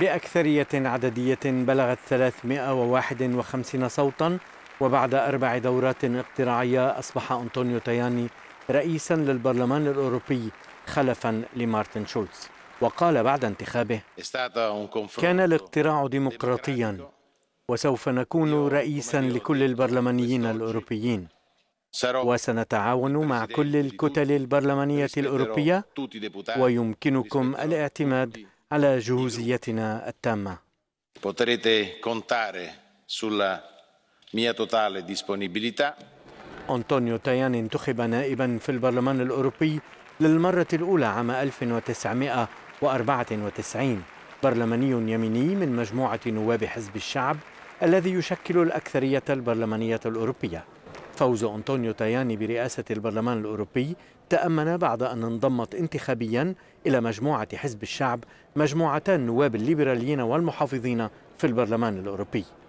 بأكثرية عددية بلغت 351 صوتا وبعد أربع دورات اقتراعية أصبح أنطونيو تاياني رئيسا للبرلمان الأوروبي خلفا لمارتن شولتز وقال بعد انتخابه كان الاقتراع ديمقراطيا وسوف نكون رئيسا لكل البرلمانيين الأوروبيين وسنتعاون مع كل الكتل البرلمانية الأوروبية ويمكنكم الاعتماد على جهوزيتنا التامة Potrete contare sulla mia totale disponibilità. أنطونيو تايان انتخب نائبا في البرلمان الأوروبي للمرة الأولى عام 1994 برلماني يميني من مجموعة نواب حزب الشعب الذي يشكل الأكثرية البرلمانية الأوروبية فوز أنطونيو تاياني برئاسة البرلمان الأوروبي تأمن بعد أن انضمت انتخابيا إلى مجموعة حزب الشعب مجموعتان النواب الليبراليين والمحافظين في البرلمان الأوروبي